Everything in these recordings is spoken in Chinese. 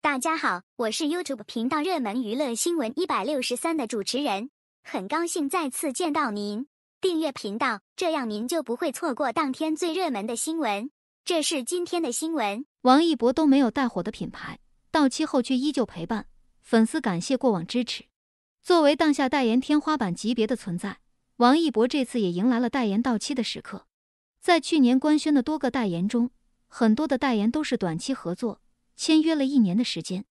大家好，我是 YouTube 频道热门娱乐新闻一百六十三的主持人，很高兴再次见到您。订阅频道，这样您就不会错过当天最热门的新闻。这是今天的新闻：王一博都没有带火的品牌到期后却依旧陪伴粉丝，感谢过往支持。作为当下代言天花板级别的存在，王一博这次也迎来了代言到期的时刻。在去年官宣的多个代言中，很多的代言都是短期合作。签约了一年的时间，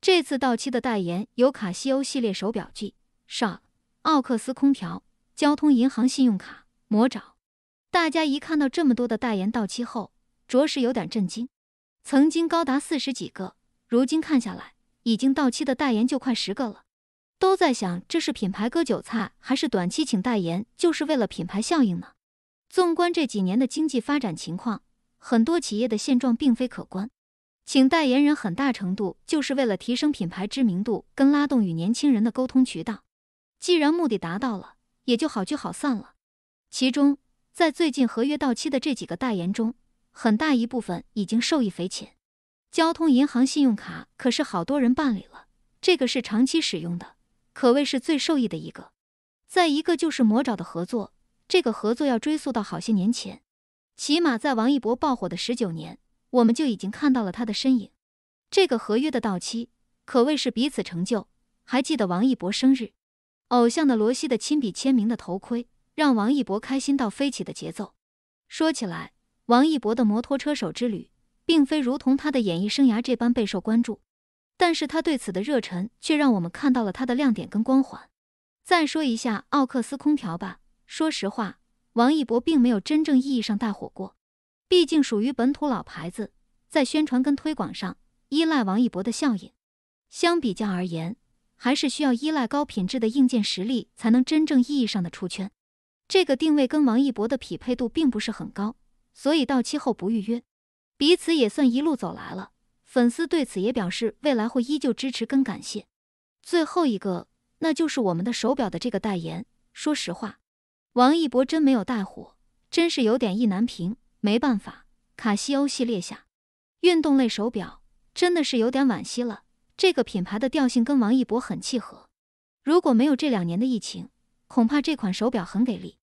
这次到期的代言有卡西欧系列手表、G s h o c k 奥克斯空调、交通银行信用卡、魔爪。大家一看到这么多的代言到期后，着实有点震惊。曾经高达四十几个，如今看下来，已经到期的代言就快十个了。都在想，这是品牌割韭菜，还是短期请代言就是为了品牌效应呢？纵观这几年的经济发展情况，很多企业的现状并非可观。请代言人很大程度就是为了提升品牌知名度跟拉动与年轻人的沟通渠道，既然目的达到了，也就好聚好散了。其中，在最近合约到期的这几个代言中，很大一部分已经受益匪浅。交通银行信用卡可是好多人办理了，这个是长期使用的，可谓是最受益的一个。再一个就是魔爪的合作，这个合作要追溯到好些年前，起码在王一博爆火的十九年。我们就已经看到了他的身影，这个合约的到期可谓是彼此成就。还记得王一博生日，偶像的罗西的亲笔签名的头盔，让王一博开心到飞起的节奏。说起来，王一博的摩托车手之旅，并非如同他的演艺生涯这般备受关注，但是他对此的热忱却让我们看到了他的亮点跟光环。再说一下奥克斯空调吧，说实话，王一博并没有真正意义上大火过。毕竟属于本土老牌子，在宣传跟推广上依赖王一博的效应，相比较而言，还是需要依赖高品质的硬件实力才能真正意义上的出圈。这个定位跟王一博的匹配度并不是很高，所以到期后不预约。彼此也算一路走来了，粉丝对此也表示未来会依旧支持跟感谢。最后一个，那就是我们的手表的这个代言。说实话，王一博真没有带火，真是有点意难平。没办法，卡西欧系列下运动类手表真的是有点惋惜了。这个品牌的调性跟王一博很契合，如果没有这两年的疫情，恐怕这款手表很给力。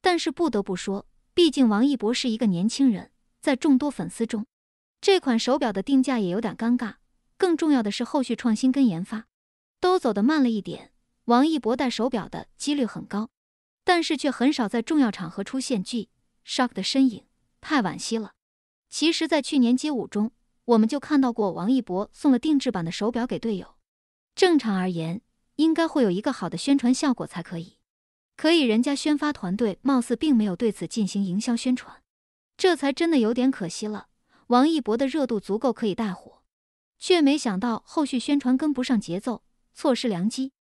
但是不得不说，毕竟王一博是一个年轻人，在众多粉丝中，这款手表的定价也有点尴尬。更重要的是，后续创新跟研发都走得慢了一点。王一博戴手表的几率很高，但是却很少在重要场合出现 G Shock 的身影。太惋惜了，其实，在去年街舞中，我们就看到过王一博送了定制版的手表给队友。正常而言，应该会有一个好的宣传效果才可以。可以，人家宣发团队貌似并没有对此进行营销宣传，这才真的有点可惜了。王一博的热度足够可以带火，却没想到后续宣传跟不上节奏，错失良机。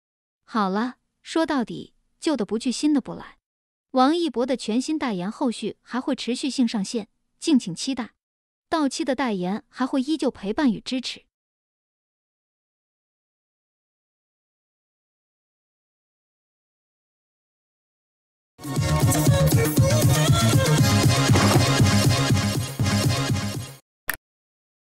好了，说到底，旧的不去，新的不来。王一博的全新代言后续还会持续性上线，敬请期待。到期的代言还会依旧陪伴与支持。